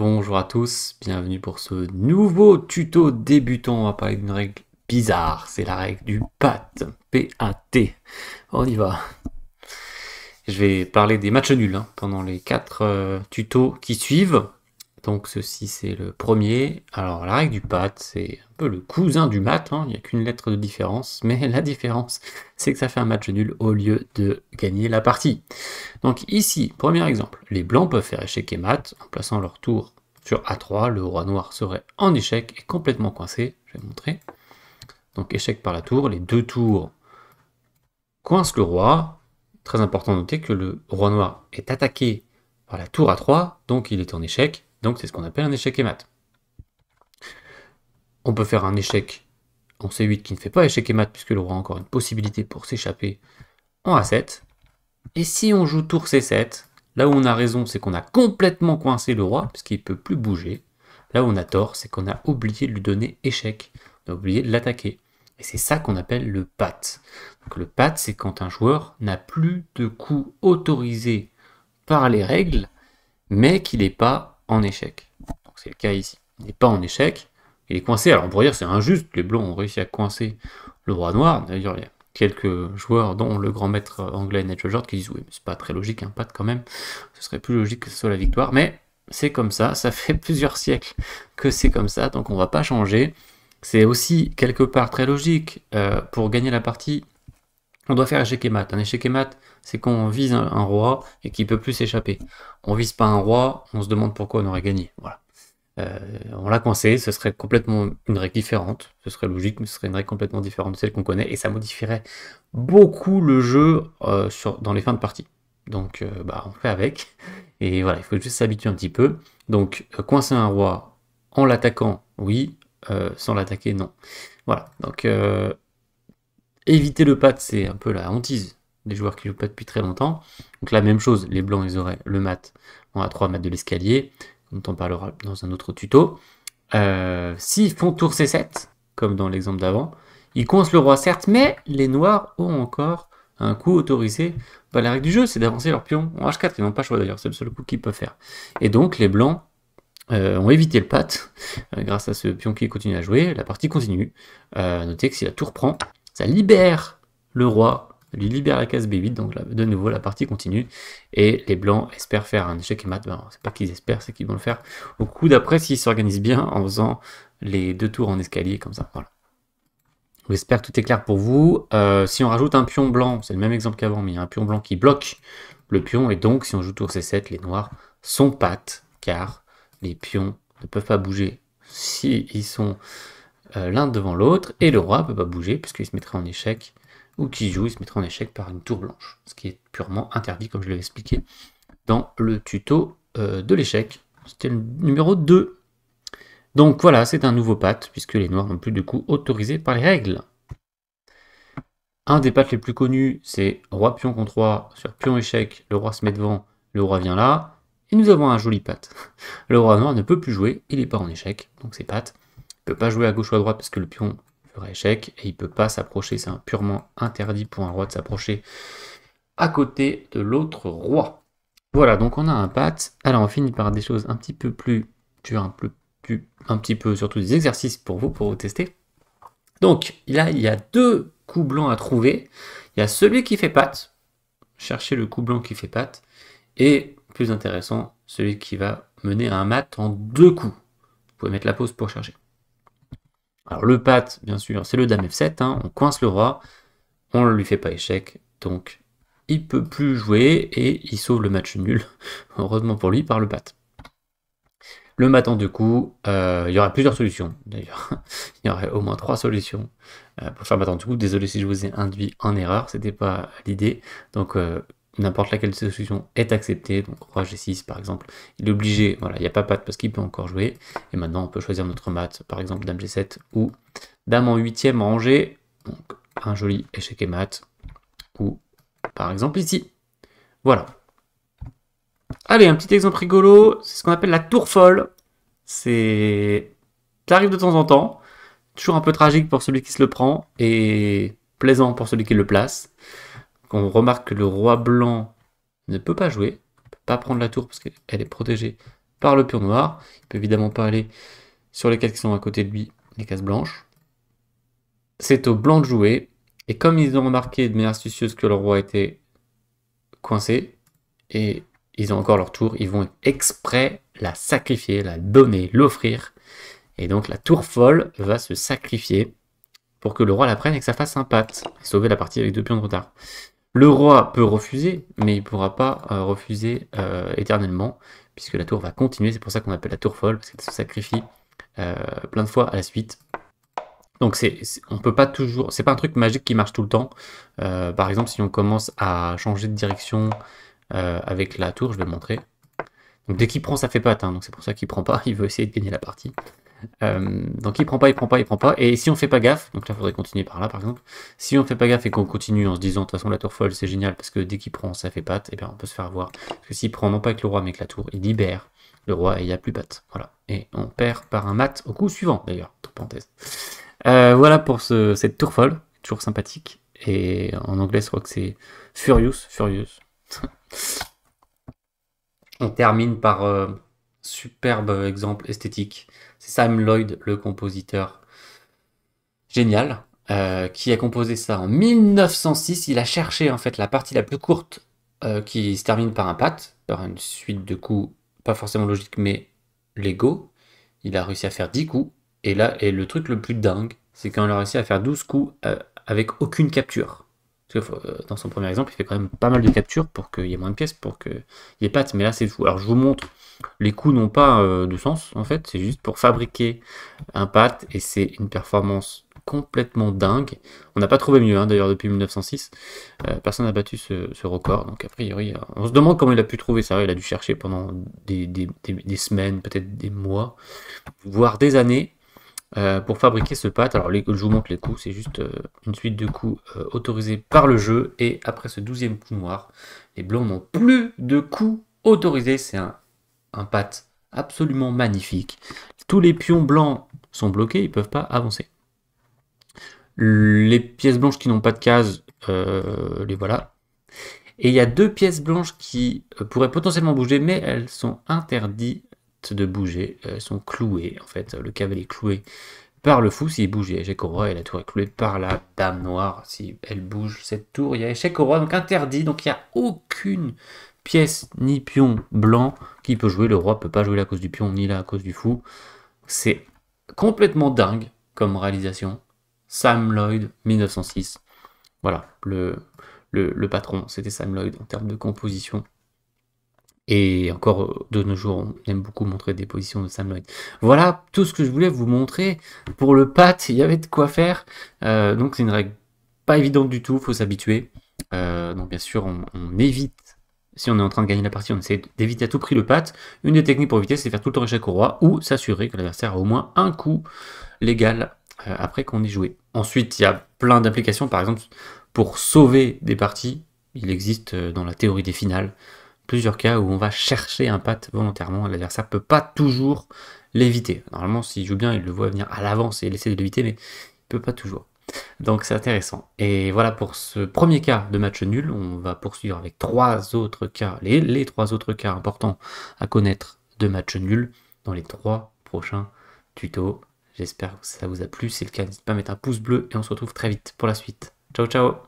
Bonjour à tous, bienvenue pour ce nouveau tuto débutant. On va parler d'une règle bizarre, c'est la règle du PAT. P-A-T. On y va. Je vais parler des matchs nuls hein, pendant les quatre euh, tutos qui suivent. Donc ceci c'est le premier. Alors la règle du pat, c'est un peu le cousin du mat, hein. il n'y a qu'une lettre de différence, mais la différence c'est que ça fait un match nul au lieu de gagner la partie. Donc ici, premier exemple, les blancs peuvent faire échec et mat en plaçant leur tour sur A3, le roi noir serait en échec et complètement coincé, je vais montrer. Donc échec par la tour, les deux tours coincent le roi. Très important de noter que le roi noir est attaqué par la tour A3, donc il est en échec donc c'est ce qu'on appelle un échec et mat. On peut faire un échec en C8 qui ne fait pas échec et mat puisque roi a encore une possibilité pour s'échapper en A7. Et si on joue tour C7, là où on a raison, c'est qu'on a complètement coincé le roi puisqu'il ne peut plus bouger. Là où on a tort, c'est qu'on a oublié de lui donner échec, on a oublié de l'attaquer. Et c'est ça qu'on appelle le pat. Donc le pat, c'est quand un joueur n'a plus de coups autorisés par les règles, mais qu'il n'est pas en échec. Donc c'est le cas ici. Il n'est pas en échec, il est coincé. Alors on pourrait dire c'est injuste, les blancs ont réussi à coincer le roi noir. D'ailleurs, il y a quelques joueurs, dont le grand maître anglais Nature George, qui disent oui, c'est pas très logique, un hein, quand même. Ce serait plus logique que ce soit la victoire. Mais c'est comme ça, ça fait plusieurs siècles que c'est comme ça, donc on va pas changer. C'est aussi quelque part très logique euh, pour gagner la partie on doit faire échec et mat. Un échec et mat, c'est quand on vise un, roi et qu'il peut plus s'échapper. On vise pas un roi, on se demande pourquoi on aurait gagné. Voilà. Euh, on l'a coincé, ce serait complètement une règle différente. Ce serait logique, mais ce serait une règle complètement différente de celle qu'on connaît et ça modifierait beaucoup le jeu euh, dans les fins de partie. Donc, euh, bah, on fait avec. Et voilà, il faut juste s'habituer un petit peu. Donc, coincer un roi en l'attaquant, oui. sans l'attaquer, non. Voilà. Donc, Éviter le pat, c'est un peu la hantise des joueurs qui jouent pas depuis très longtemps. Donc la même chose, les blancs, ils auraient le mat on a 3 mètres de l'escalier, dont on parlera dans un autre tuto. Euh, s'ils font tour C7, comme dans l'exemple d'avant, ils coincent le roi certes, mais les noirs ont encore un coup autorisé la règle du jeu, c'est d'avancer leur pion en H4, ils n'ont pas le choix d'ailleurs, c'est le seul coup qu'ils peuvent faire. Et donc les blancs euh, ont évité le pat, euh, grâce à ce pion qui continue à jouer, la partie continue. Euh, notez que si la tour prend, libère le roi, lui libère la case B8, donc de nouveau la partie continue, et les blancs espèrent faire un échec et mat, ben, c'est pas qu'ils espèrent, c'est qu'ils vont le faire au coup d'après s'ils s'organisent bien en faisant les deux tours en escalier comme ça, voilà. J'espère que tout est clair pour vous. Euh, si on rajoute un pion blanc, c'est le même exemple qu'avant, mais il y a un pion blanc qui bloque le pion, et donc si on joue tour C7, les noirs sont pattes, car les pions ne peuvent pas bouger s'ils ils sont euh, l'un devant l'autre, et le roi ne peut pas bouger puisqu'il se mettrait en échec, ou qui joue, il se mettrait en échec par une tour blanche, ce qui est purement interdit comme je l'ai expliqué dans le tuto euh, de l'échec. C'était le numéro 2. Donc voilà, c'est un nouveau patte, puisque les noirs n'ont plus de coup autorisé par les règles. Un des pattes les plus connus, c'est roi pion contre roi sur pion échec, le roi se met devant, le roi vient là, et nous avons un joli patte. Le roi noir ne peut plus jouer, il n'est pas en échec, donc c'est patte. Il ne peut pas jouer à gauche ou à droite parce que le pion fera échec et il ne peut pas s'approcher. C'est purement interdit pour un roi de s'approcher à côté de l'autre roi. Voilà, donc on a un patte. Alors on finit par des choses un petit peu plus dures, un, peu plus, un petit peu surtout des exercices pour vous, pour vous tester. Donc là, il y a deux coups blancs à trouver. Il y a celui qui fait pâte. Cherchez le coup blanc qui fait pâte. Et plus intéressant, celui qui va mener à un mat en deux coups. Vous pouvez mettre la pause pour chercher. Alors le Pat, bien sûr, c'est le dame F7, hein, on coince le roi, on ne lui fait pas échec, donc il peut plus jouer et il sauve le match nul, heureusement pour lui, par le Pat. Le mat en coup, euh, il y aura plusieurs solutions d'ailleurs. il y aurait au moins trois solutions euh, pour faire mat en deux Désolé si je vous ai induit en erreur, c'était pas l'idée. Donc euh, n'importe laquelle solution est acceptée, donc roi g6 par exemple, il est obligé, voilà, il n'y a pas patte parce qu'il peut encore jouer, et maintenant on peut choisir notre mat, par exemple dame g7 ou dame en huitième ème rangée donc un joli échec et mat, ou par exemple ici. Voilà. Allez, un petit exemple rigolo, c'est ce qu'on appelle la tour folle. C'est... Ça arrive de temps en temps, toujours un peu tragique pour celui qui se le prend, et plaisant pour celui qui le place on remarque que le roi blanc ne peut pas jouer, ne peut pas prendre la tour parce qu'elle est protégée par le pion noir. Il peut évidemment pas aller sur les cases qui sont à côté de lui, les cases blanches. C'est au blanc de jouer. Et comme ils ont remarqué de manière astucieuse que le roi était coincé, et ils ont encore leur tour, ils vont exprès la sacrifier, la donner, l'offrir. Et donc la tour folle va se sacrifier pour que le roi la prenne et que ça fasse un patte. Sauver la partie avec deux pions de retard. Le roi peut refuser, mais il ne pourra pas euh, refuser euh, éternellement, puisque la tour va continuer. C'est pour ça qu'on appelle la tour folle, parce qu'elle se sacrifie euh, plein de fois à la suite. Donc c'est, on peut pas toujours, c'est pas un truc magique qui marche tout le temps. par exemple, si on commence à changer de direction avec la tour, je vais le montrer. Donc dès qu'il prend, ça fait patte. Hein, donc c'est pour ça qu'il prend pas. Il veut essayer de gagner la partie. Euh, donc il prend pas, il prend pas, il prend pas. Et si on fait pas gaffe, donc là faudrait continuer par là par exemple, si on fait pas gaffe et qu'on continue en se disant de toute façon la tour folle c'est génial parce que dès qu'il prend ça fait pâte, et eh bien on peut se faire voir. Parce que s'il prend non pas avec le roi mais avec la tour, il libère le roi et il n'y a plus pâte, Voilà. Et on perd par un mat au coup suivant d'ailleurs, entre parenthèses. Euh, voilà pour cette tour folle, toujours sympathique. Et en anglais je crois que c'est Furious, Furious. on termine par... Euh, Superbe euh, exemple esthétique. C'est Sam Lloyd, le compositeur. Génial. Euh, qui a composé ça en 1906. Il a cherché en fait la partie la plus courte euh, qui se termine par un pat, par une suite de coups pas forcément logique mais légaux. Il a réussi à faire 10 coups. Et là, et le truc le plus dingue, c'est qu'on a réussi à faire 12 coups avec aucune capture. Parce euh, dans son premier exemple, il fait quand même pas mal de captures pour qu'il y ait moins de pièces, pour qu'il y ait pâte. Mais là, c'est fou. Alors, je vous montre, les coups n'ont pas euh, de sens, en fait. C'est juste pour fabriquer un pâte, et c'est une performance complètement dingue. On n'a pas trouvé mieux, hein, d'ailleurs, depuis 1906. Euh, personne n'a battu ce, record. Donc, a priori, on se demande comment il a pu trouver ça. Il a dû chercher pendant des semaines, peut-être des mois, voire des années, euh, pour fabriquer ce pâte, alors je vous montre les coups, c'est juste euh, une suite de coups euh, autorisés par le jeu, et après ce douzième coup noir, les blancs n'ont plus de coups autorisés, c'est un, un absolument magnifique. Tous les pions blancs sont bloqués, ils ne peuvent pas avancer. Les pièces blanches qui n'ont pas de case, les voilà. Et il y a deux pièces blanches qui pourraient potentiellement bouger, mais elles sont interdites de bouger elles euh, sont clouées. En fait, le cavalier est cloué par le fou s'il bouge, il y a échec au roi, et la tour est clouée par la dame noire. Si elle bouge cette tour, il y a échec au roi, donc interdit. Donc il n'y a aucune pièce ni pion blanc qui peut jouer. Le roi ne peut pas jouer à cause du pion, ni là à cause du fou. C'est complètement dingue comme réalisation. Sam Lloyd, 1906. Voilà, le, le patron, c'était Sam Lloyd en termes de composition et encore euh, de nos jours, on aime beaucoup montrer des positions de Sam Lloyd. Voilà tout ce que je voulais vous montrer. Pour le pat, il y avait de quoi faire. Euh, donc c'est une règle pas évidente du tout, faut s'habituer. Euh, donc bien sûr, on, évite. Si on est en train de gagner la partie, on essaie d'éviter à tout prix le pat. Une des techniques pour éviter, c'est faire tout le temps échec au roi ou s'assurer que l'adversaire a au moins un coup légal après qu'on ait joué. Ensuite, il y a plein d'applications. Par exemple, pour sauver des parties, il existe dans la théorie des finales plusieurs cas où on va chercher un patte volontairement. L'adversaire peut pas toujours l'éviter. Normalement, s'il joue bien, il le voit venir à l'avance et essaie de l'éviter, mais il peut pas toujours. Donc c'est intéressant. Et voilà pour ce premier cas de match nul. On va poursuivre avec trois autres cas, les, les trois autres cas importants à connaître de match nul dans les trois prochains tutos. J'espère que ça vous a plu. Si c'est le cas, n'hésitez pas à mettre un pouce bleu et on se retrouve très vite pour la suite. Ciao ciao